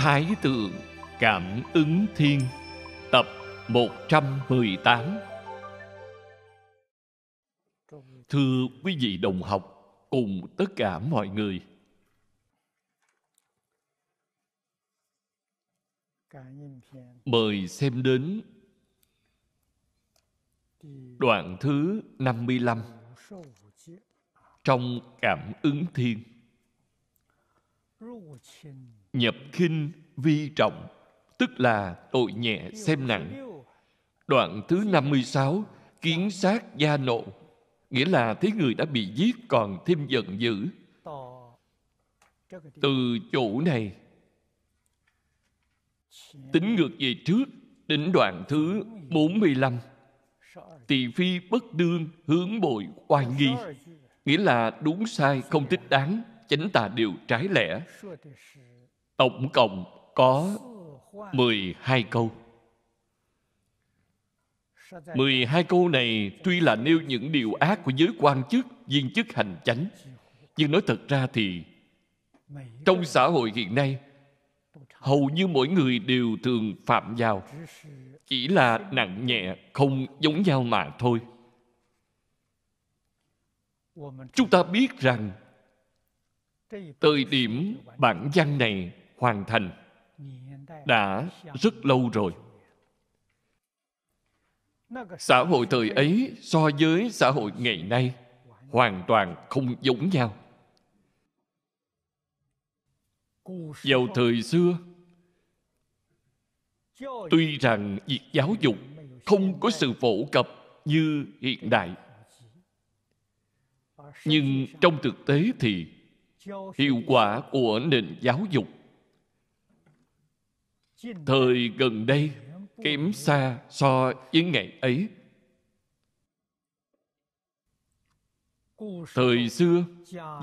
Thái Tượng Cảm ứng Thiên Tập 118 Thưa quý vị đồng học cùng tất cả mọi người Mời xem đến đoạn thứ 55 trong Cảm ứng Thiên nhập khinh vi trọng tức là tội nhẹ xem nặng đoạn thứ 56 kiến sát gia nộ nghĩa là thấy người đã bị giết còn thêm giận dữ từ chỗ này tính ngược về trước đến đoạn thứ 45 tỳ phi bất đương hướng bội oai nghi nghĩa là đúng sai không thích đáng chánh tà đều trái lẽ Tổng cộng có 12 câu. 12 câu này tuy là nêu những điều ác của giới quan chức, viên chức hành chánh, nhưng nói thật ra thì trong xã hội hiện nay hầu như mỗi người đều thường phạm vào chỉ là nặng nhẹ không giống nhau mà thôi chúng ta biết rằng thời điểm bản văn này hoàn thành đã rất lâu rồi xã hội thời ấy so với xã hội ngày nay hoàn toàn không giống nhau vào thời xưa tuy rằng việc giáo dục không có sự phổ cập như hiện đại nhưng trong thực tế thì hiệu quả của nền giáo dục thời gần đây kém xa so với ngày ấy thời xưa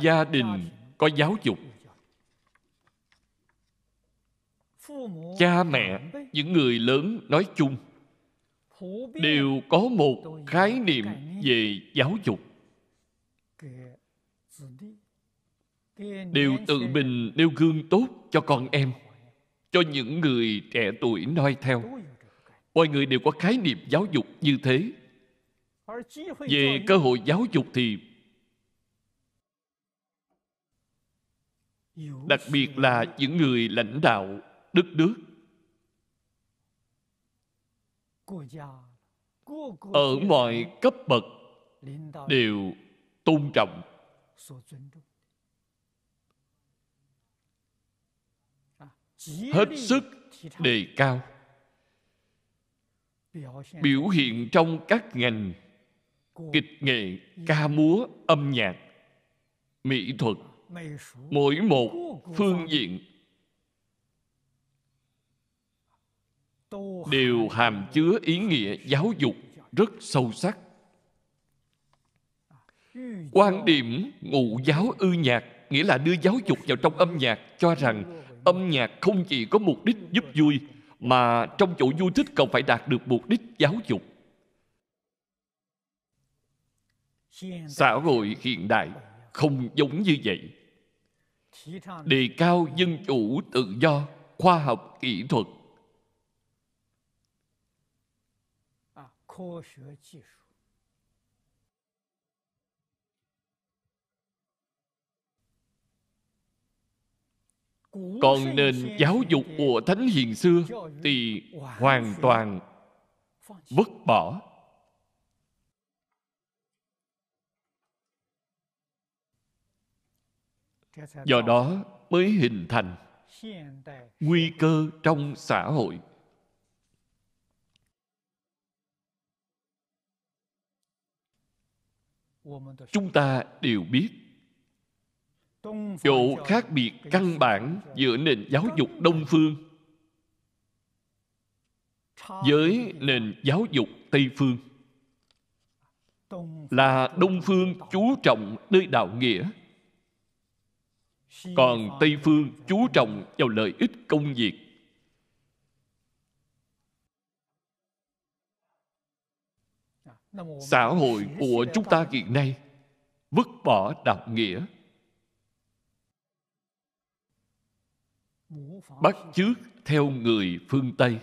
gia đình có giáo dục cha mẹ những người lớn nói chung đều có một khái niệm về giáo dục đều tự mình nêu gương tốt cho con em cho những người trẻ tuổi noi theo mọi người đều có khái niệm giáo dục như thế về cơ hội giáo dục thì đặc biệt là những người lãnh đạo đất nước ở mọi cấp bậc đều tôn trọng hết sức đề cao biểu hiện trong các ngành kịch nghệ ca múa âm nhạc mỹ thuật mỗi một phương diện đều hàm chứa ý nghĩa giáo dục rất sâu sắc quan điểm ngụ giáo ư nhạc nghĩa là đưa giáo dục vào trong âm nhạc cho rằng âm nhạc không chỉ có mục đích giúp vui mà trong chỗ vui thích còn phải đạt được mục đích giáo dục xã hội hiện đại không giống như vậy đề cao dân chủ tự do khoa học kỹ thuật con nên giáo dục của thánh hiền xưa thì hoàn toàn vứt bỏ do đó mới hình thành nguy cơ trong xã hội chúng ta đều biết chỗ khác biệt căn bản giữa nền giáo dục đông phương với nền giáo dục tây phương là đông phương chú trọng nơi đạo nghĩa còn tây phương chú trọng vào lợi ích công việc xã hội của chúng ta hiện nay vứt bỏ đạo nghĩa bắt chước theo người phương Tây.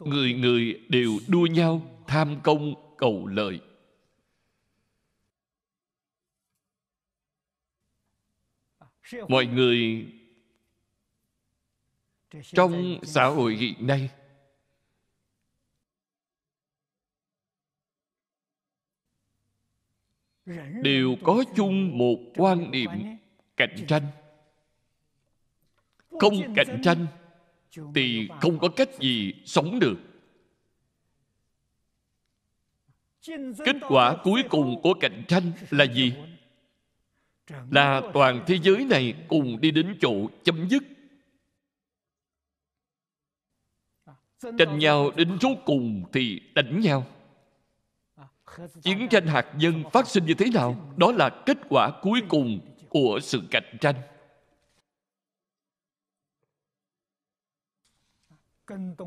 Người người đều đua nhau tham công cầu lợi. À, Mọi người trong xã hội hiện nay đều có chung một quan niệm cạnh tranh không cạnh tranh thì không có cách gì sống được kết quả cuối cùng của cạnh tranh là gì là toàn thế giới này cùng đi đến chỗ chấm dứt à, tranh nhau đến rốt cùng thì đánh nhau à, chiến tranh hạt nhân phát sinh như thế nào đó là kết quả cuối cùng của sự cạnh tranh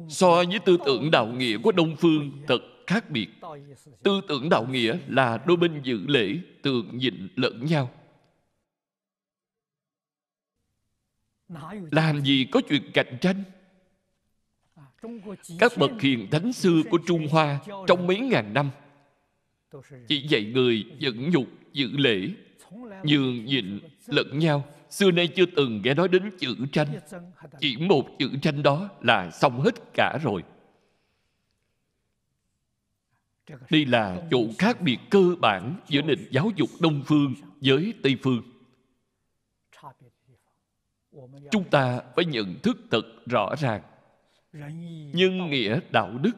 so với tư tưởng đạo nghĩa của đông phương thật khác biệt tư tưởng đạo nghĩa là đôi bên dự lễ tường nhịn lẫn nhau làm gì có chuyện cạnh tranh các bậc hiền thánh xưa của trung hoa trong mấy ngàn năm chỉ dạy người dẫn nhục dự lễ nhường nhịn lẫn nhau xưa nay chưa từng nghe nói đến chữ tranh chỉ một chữ tranh đó là xong hết cả rồi đây là chỗ khác biệt cơ bản giữa nền giáo dục đông phương với tây phương chúng ta phải nhận thức thật rõ ràng nhân nghĩa đạo đức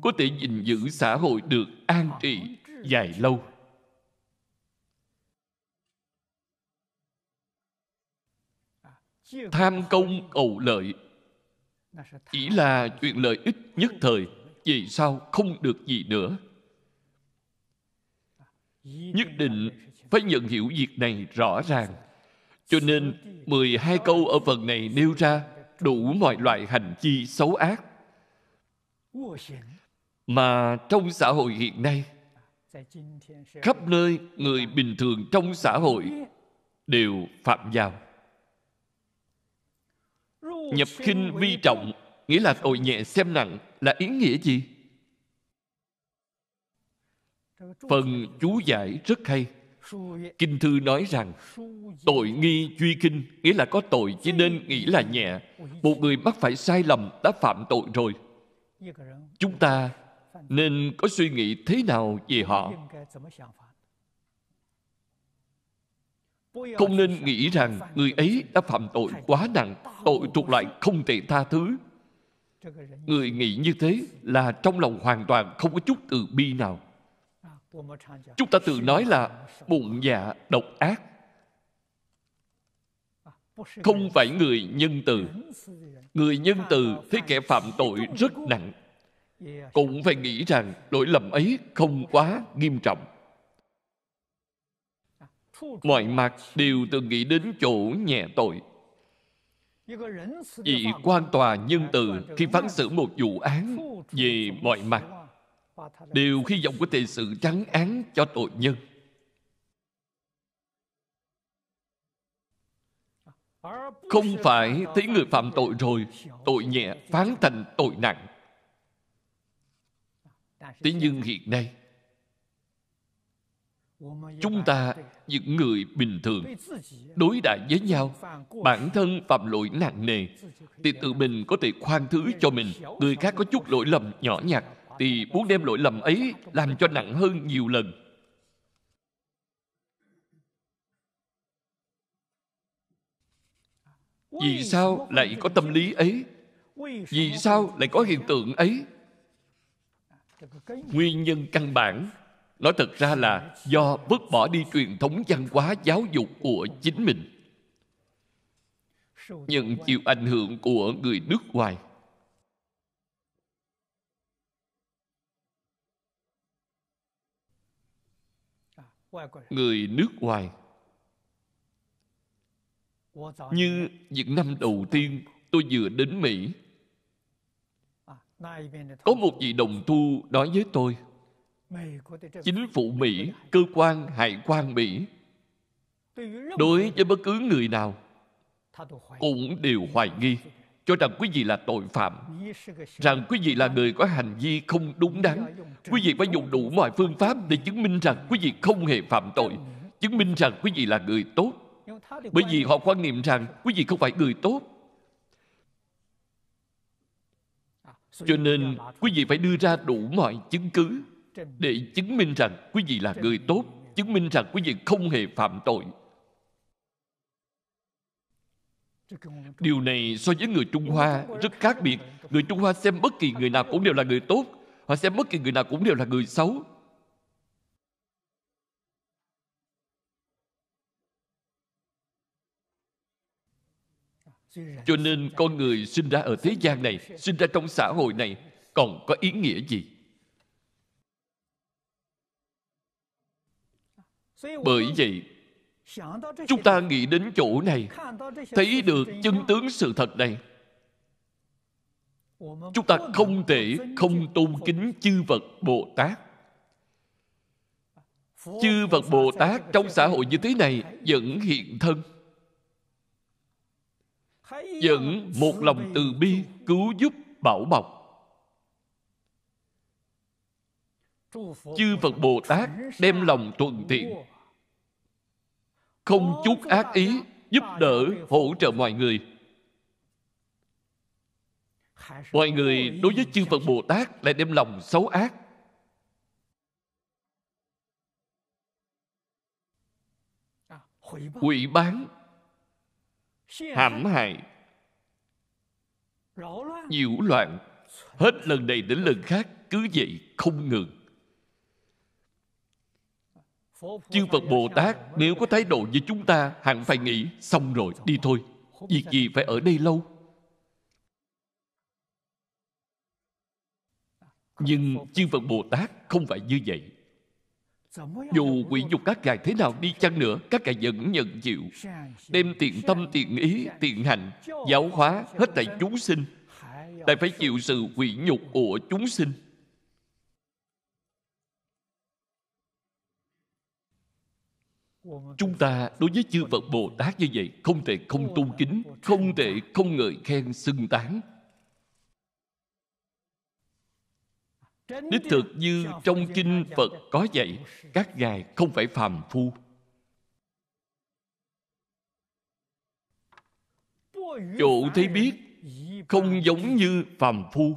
có thể gìn giữ xã hội được an trị dài lâu tham công ẩu lợi chỉ là chuyện lợi ích nhất thời vì sao không được gì nữa nhất định phải nhận hiểu việc này rõ ràng cho nên 12 câu ở phần này nêu ra đủ mọi loại hành chi xấu ác mà trong xã hội hiện nay khắp nơi người bình thường trong xã hội đều phạm vào Nhập khinh vi trọng Nghĩa là tội nhẹ xem nặng Là ý nghĩa gì? Phần chú giải rất hay Kinh thư nói rằng Tội nghi truy kinh Nghĩa là có tội chỉ nên nghĩ là nhẹ Một người mắc phải sai lầm Đã phạm tội rồi Chúng ta nên có suy nghĩ thế nào về họ không nên nghĩ rằng người ấy đã phạm tội quá nặng tội thuộc lại không thể tha thứ người nghĩ như thế là trong lòng hoàn toàn không có chút từ bi nào chúng ta tự nói là bụng dạ độc ác không phải người nhân từ người nhân từ thấy kẻ phạm tội rất nặng cũng phải nghĩ rằng lỗi lầm ấy không quá nghiêm trọng mọi mặt đều từng nghĩ đến chỗ nhẹ tội vị quan tòa nhân từ khi phán xử một vụ án về mọi mặt đều hy vọng có thể sự trắng án cho tội nhân không phải thấy người phạm tội rồi tội nhẹ phán thành tội nặng thế nhưng hiện nay chúng ta những người bình thường đối đại với nhau bản thân phạm lỗi nặng nề thì tự mình có thể khoan thứ cho mình người khác có chút lỗi lầm nhỏ nhặt thì muốn đem lỗi lầm ấy làm cho nặng hơn nhiều lần vì sao lại có tâm lý ấy vì sao lại có hiện tượng ấy nguyên nhân căn bản Nói thật ra là do vứt bỏ đi truyền thống văn hóa giáo dục của chính mình. Nhận chịu ảnh hưởng của người nước ngoài. Người nước ngoài như những năm đầu tiên tôi vừa đến Mỹ Có một vị đồng tu nói với tôi chính phủ mỹ cơ quan hải quan mỹ đối với bất cứ người nào cũng đều hoài nghi cho rằng quý vị là tội phạm rằng quý vị là người có hành vi không đúng đắn quý vị phải dùng đủ mọi phương pháp để chứng minh rằng quý vị không hề phạm tội chứng minh rằng quý vị là người tốt bởi vì họ quan niệm rằng quý vị không phải người tốt à, cho nên quý vị phải đưa ra đủ mọi chứng cứ để chứng minh rằng quý vị là người tốt chứng minh rằng quý vị không hề phạm tội điều này so với người trung hoa rất khác biệt người trung hoa xem bất kỳ người nào cũng đều là người tốt họ xem bất kỳ người nào cũng đều là người xấu cho nên con người sinh ra ở thế gian này sinh ra trong xã hội này còn có ý nghĩa gì bởi vậy chúng ta nghĩ đến chỗ này thấy được chân tướng sự thật này chúng ta không thể không tôn kính chư vật bồ tát chư Phật Bồ Tát trong xã hội như thế này vẫn hiện thân vẫn một lòng từ bi cứu giúp bảo bọc chư phật bồ tát đem lòng thuận tiện không chút ác ý giúp đỡ hỗ trợ mọi người mọi người đối với chư phật bồ tát lại đem lòng xấu ác quỷ bán hãm hại nhiễu loạn hết lần này đến lần khác cứ vậy không ngừng chư phật bồ tát nếu có thái độ như chúng ta hẳn phải nghĩ xong rồi đi thôi việc gì phải ở đây lâu nhưng chư phật bồ tát không phải như vậy dù quỷ dục các ngài thế nào đi chăng nữa các ngài vẫn nhận chịu đem tiện tâm tiện ý tiện hành giáo hóa hết tại chúng sinh lại phải chịu sự quỷ nhục của chúng sinh chúng ta đối với chư phật bồ tát như vậy không thể không tôn kính không thể không ngợi khen xưng tán đích thực như trong kinh phật có dạy các ngài không phải phàm phu chỗ thấy biết không giống như phàm phu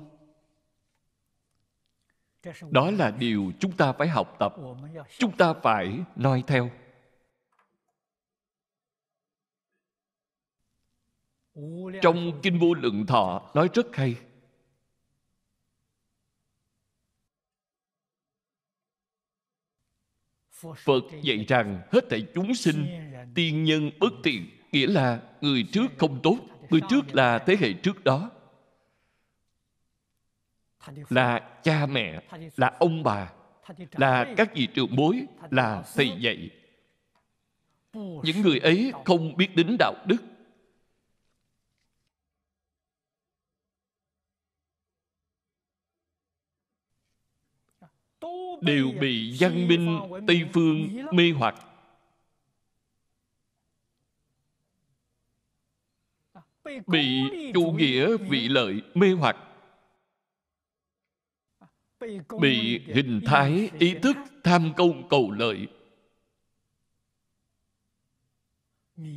đó là điều chúng ta phải học tập chúng ta phải noi theo trong kinh vô lượng thọ nói rất hay phật dạy rằng hết thảy chúng sinh tiên nhân bất tiện nghĩa là người trước không tốt người trước là thế hệ trước đó là cha mẹ là ông bà là các vị trưởng bối là thầy dạy những người ấy không biết đến đạo đức đều bị văn minh Tây Phương mê hoặc. Bị chủ nghĩa vị lợi mê hoặc. Bị hình thái ý thức tham công cầu lợi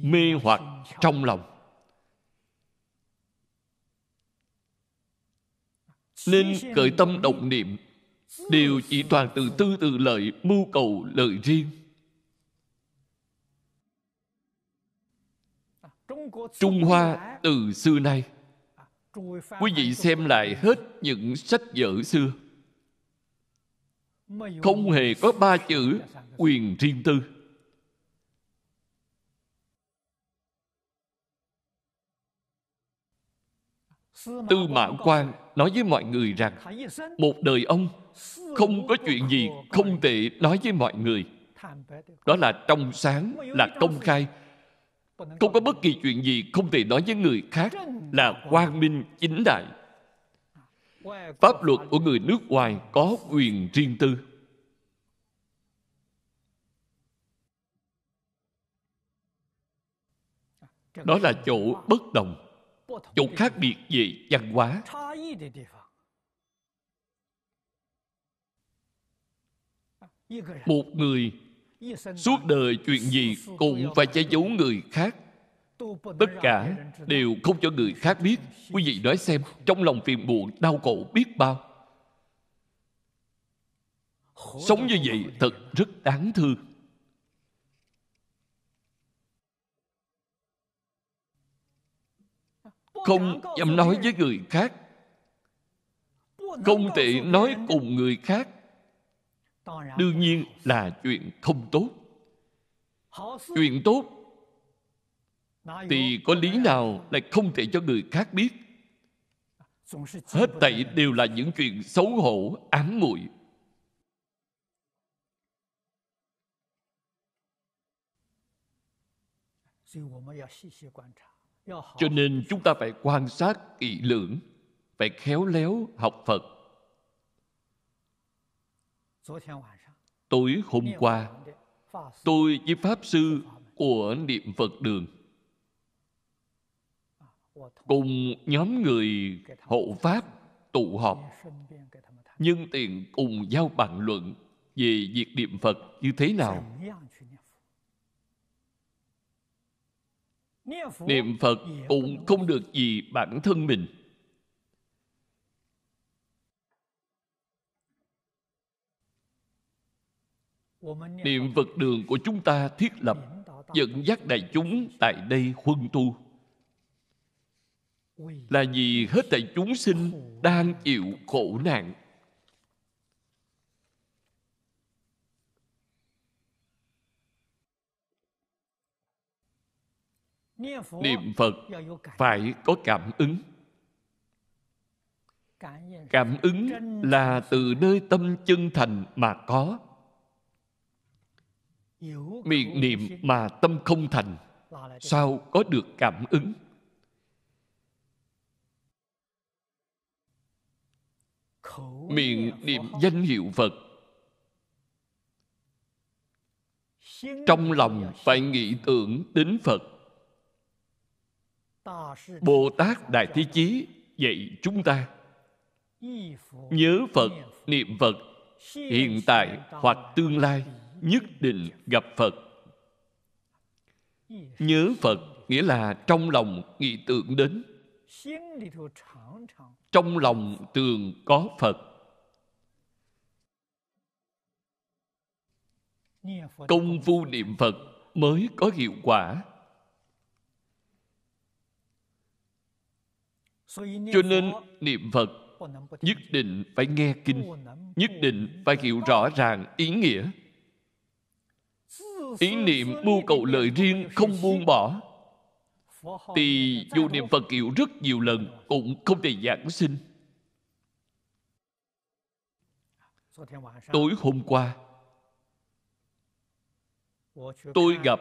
mê hoặc trong lòng nên cởi tâm động niệm đều chỉ toàn từ tư từ lợi mưu cầu lợi riêng trung hoa từ xưa nay quý vị xem lại hết những sách vở xưa không hề có ba chữ quyền riêng tư tư mã quan nói với mọi người rằng một đời ông không có chuyện gì không thể nói với mọi người đó là trong sáng là công khai không có bất kỳ chuyện gì không thể nói với người khác là quang minh chính đại pháp luật của người nước ngoài có quyền riêng tư đó là chỗ bất đồng chỗ khác biệt về văn hóa 利的地方。Một người suốt đời chuyện gì cũng phải che giấu người khác. Tất cả đều không cho người khác biết. Quý vị nói xem, trong lòng phiền muộn, đau khổ biết bao. Sống như vậy thật rất đáng thương. Không dám nói với người khác không thể nói cùng người khác đương nhiên là chuyện không tốt chuyện tốt thì có lý nào lại không thể cho người khác biết hết tẩy đều là những chuyện xấu hổ ám muội cho nên chúng ta phải quan sát kỹ lưỡng phải khéo léo học Phật. Tối hôm qua, tôi với Pháp Sư của Niệm Phật Đường cùng nhóm người hộ Pháp tụ họp nhân tiện cùng giao bàn luận về việc niệm Phật như thế nào. Niệm Phật cũng không được gì bản thân mình niệm phật đường của chúng ta thiết lập dẫn dắt đại chúng tại đây huân tu là vì hết thảy chúng sinh đang chịu khổ nạn niệm phật phải có cảm ứng cảm ứng là từ nơi tâm chân thành mà có miệng niệm mà tâm không thành sao có được cảm ứng miệng niệm danh hiệu phật trong lòng phải nghĩ tưởng đến phật bồ tát đại thế chí dạy chúng ta nhớ phật niệm phật hiện tại hoặc tương lai nhất định gặp Phật. Nhớ Phật nghĩa là trong lòng nghĩ tưởng đến. Trong lòng tường có Phật. Công phu niệm Phật mới có hiệu quả. Cho nên niệm Phật nhất định phải nghe kinh, nhất định phải hiểu rõ ràng ý nghĩa ý niệm mưu cầu lợi riêng không buông bỏ thì dù niệm phật hiệu rất nhiều lần cũng không thể giảng sinh tối hôm qua tôi gặp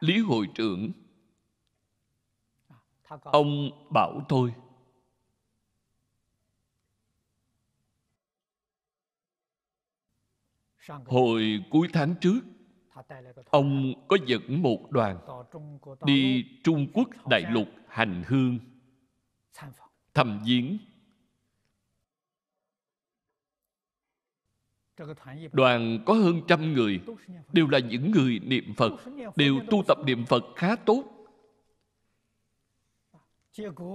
lý hội trưởng ông bảo tôi Hồi cuối tháng trước, ông có dẫn một đoàn đi Trung Quốc đại lục hành hương, thăm viếng. Đoàn có hơn trăm người, đều là những người niệm Phật, đều tu tập niệm Phật khá tốt.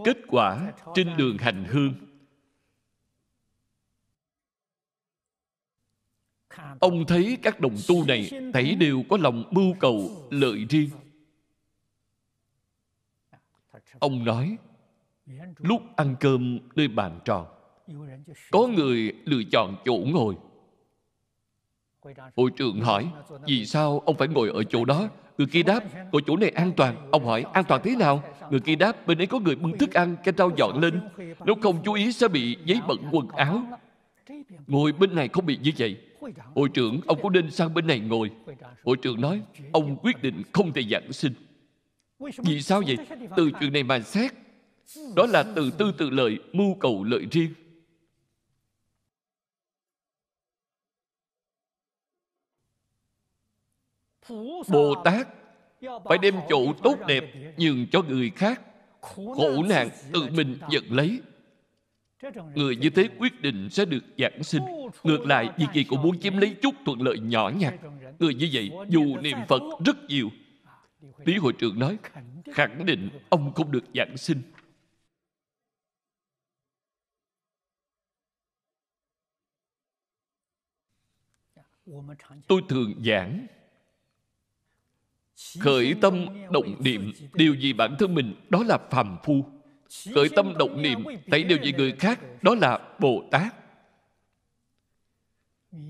Kết quả trên đường hành hương ông thấy các đồng tu này thấy đều có lòng mưu cầu lợi riêng ông nói lúc ăn cơm nơi bàn tròn có người lựa chọn chỗ ngồi hội trưởng hỏi vì sao ông phải ngồi ở chỗ đó người kia đáp ngồi chỗ này an toàn ông hỏi an toàn thế nào người kia đáp bên ấy có người bưng thức ăn cái rau dọn lên nếu không chú ý sẽ bị giấy bẩn quần áo ngồi bên này không bị như vậy Hội trưởng, ông có nên sang bên này ngồi? Hội trưởng nói, ông quyết định không thể giảng sinh. Vì sao vậy? Từ chuyện này mà xét, đó là từ tư tự lợi, mưu cầu lợi riêng. Bồ Tát phải đem chỗ tốt đẹp nhường cho người khác. Khổ nạn tự mình nhận lấy Người như thế quyết định sẽ được giảng sinh Ngược lại, việc gì cũng muốn chiếm lấy chút thuận lợi nhỏ nhặt Người như vậy, dù niệm Phật rất nhiều Lý hội trưởng nói Khẳng định ông không được giảng sinh Tôi thường giảng Khởi tâm, động niệm Điều gì bản thân mình Đó là phàm phu khởi tâm động niệm thấy điều gì người khác đó là bồ tát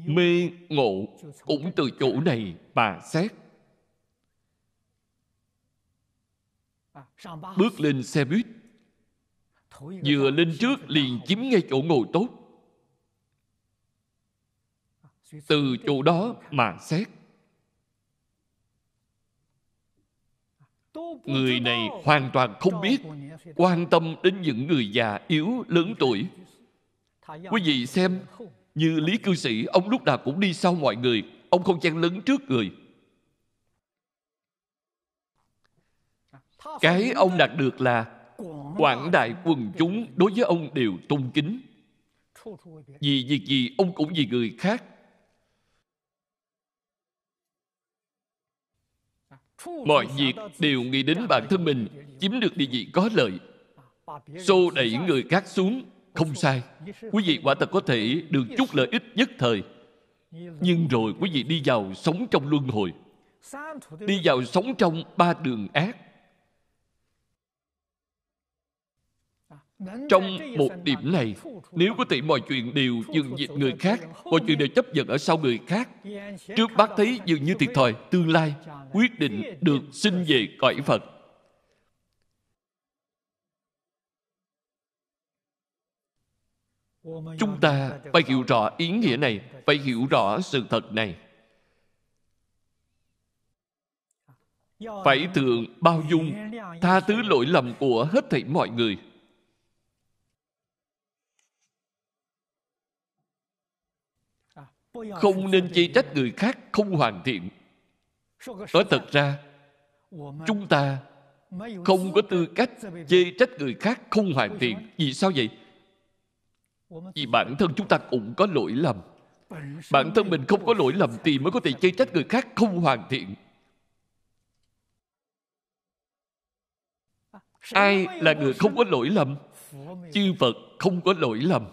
mê ngộ cũng từ chỗ này mà xét bước lên xe buýt vừa lên trước liền chiếm ngay chỗ ngồi tốt từ chỗ đó mà xét Người này hoàn toàn không biết quan tâm đến những người già yếu lớn tuổi. Quý vị xem, như Lý Cư Sĩ, ông lúc nào cũng đi sau mọi người, ông không chen lấn trước người. Cái ông đạt được là quảng đại quần chúng đối với ông đều tôn kính. Vì việc gì ông cũng vì người khác mọi việc đều nghĩ đến bản thân mình chiếm được điều gì có lợi xô đẩy người khác xuống không sai quý vị quả thật có thể được chút lợi ích nhất thời nhưng rồi quý vị đi vào sống trong luân hồi đi vào sống trong ba đường ác Trong một điểm này, nếu có thể mọi chuyện đều dừng dịp người khác, mọi chuyện đều chấp nhận ở sau người khác, trước bác thấy dường như thiệt thòi, tương lai quyết định được sinh về cõi Phật. Chúng ta phải hiểu rõ ý nghĩa này, phải hiểu rõ sự thật này. Phải thường bao dung, tha thứ lỗi lầm của hết thảy mọi người. không nên chê trách người khác không hoàn thiện nói thật ra chúng ta không có tư cách chê trách người khác không hoàn thiện vì sao vậy vì bản thân chúng ta cũng có lỗi lầm bản thân mình không có lỗi lầm thì mới có thể chê trách người khác không hoàn thiện ai là người không có lỗi lầm chư phật không có lỗi lầm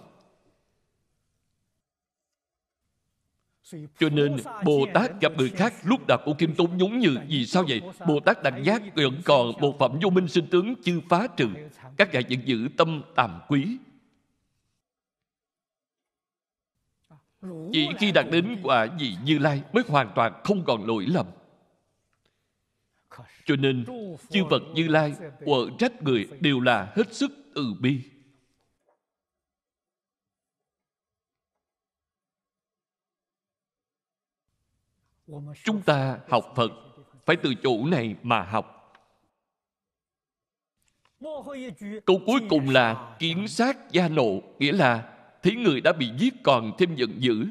Cho nên Bồ Tát gặp người khác lúc đặt ô kim tôn nhúng như Vì sao vậy? Bồ Tát đẳng giác vẫn còn bộ phẩm vô minh sinh tướng chưa phá trừ Các ngài vẫn giữ tâm tàm quý Chỉ khi đạt đến quả vị Như Lai mới hoàn toàn không còn lỗi lầm cho nên chư vật Như Lai quở trách người đều là hết sức từ bi chúng ta học phật phải từ chỗ này mà học câu cuối cùng là kiến sát gia nộ nghĩa là thấy người đã bị giết còn thêm giận dữ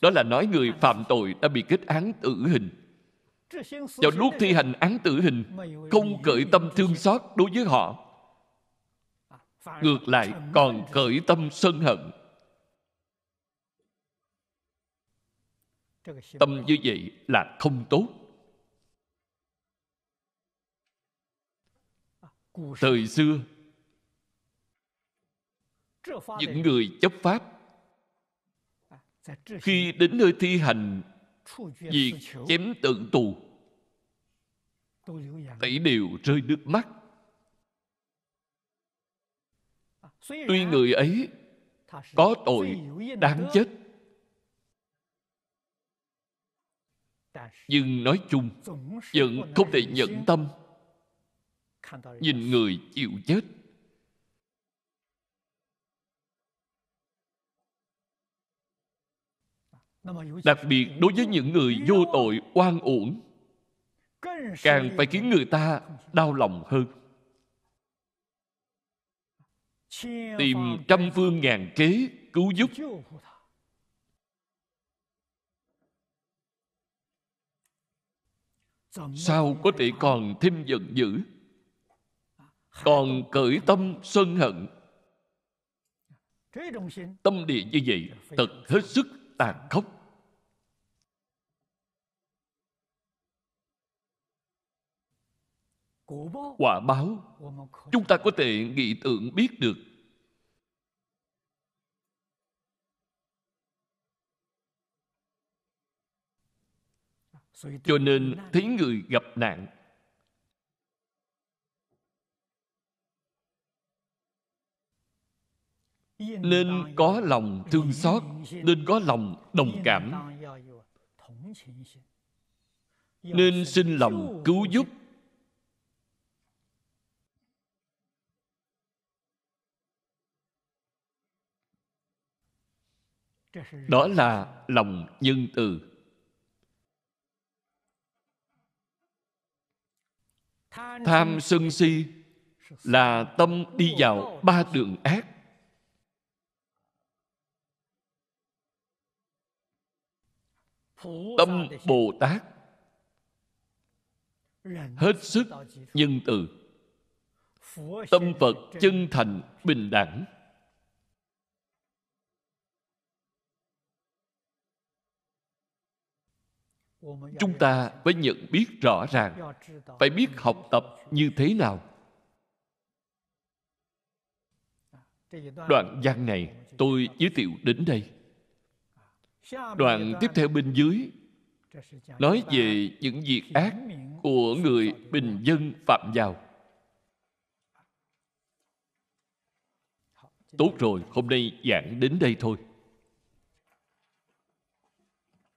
đó là nói người phạm tội đã bị kết án tử hình vào lúc thi hành án tử hình không cởi tâm thương xót đối với họ ngược lại còn cởi tâm sân hận tâm như vậy là không tốt à, thời xưa những người chấp pháp à, khi đến nơi thi hành việc chém tượng tù thảy đều rơi nước mắt à, tuy người ấy có tội đáng chết nhưng nói chung vẫn không thể nhận tâm nhìn người chịu chết đặc biệt đối với những người vô tội oan uổng càng phải khiến người ta đau lòng hơn tìm trăm phương ngàn kế cứu giúp sao có thể còn thêm giận dữ còn cởi tâm sân hận tâm địa như vậy thật hết sức tàn khốc quả báo chúng ta có thể nghĩ tưởng biết được cho nên thấy người gặp nạn nên có lòng thương xót nên có lòng đồng cảm nên sinh lòng cứu giúp đó là lòng nhân từ tham sân si là tâm đi vào ba đường ác tâm bồ tát hết sức nhân từ tâm phật chân thành bình đẳng chúng ta phải nhận biết rõ ràng phải biết học tập như thế nào đoạn văn này tôi giới thiệu đến đây đoạn tiếp theo bên dưới nói về những việc ác của người bình dân phạm vào tốt rồi hôm nay giảng đến đây thôi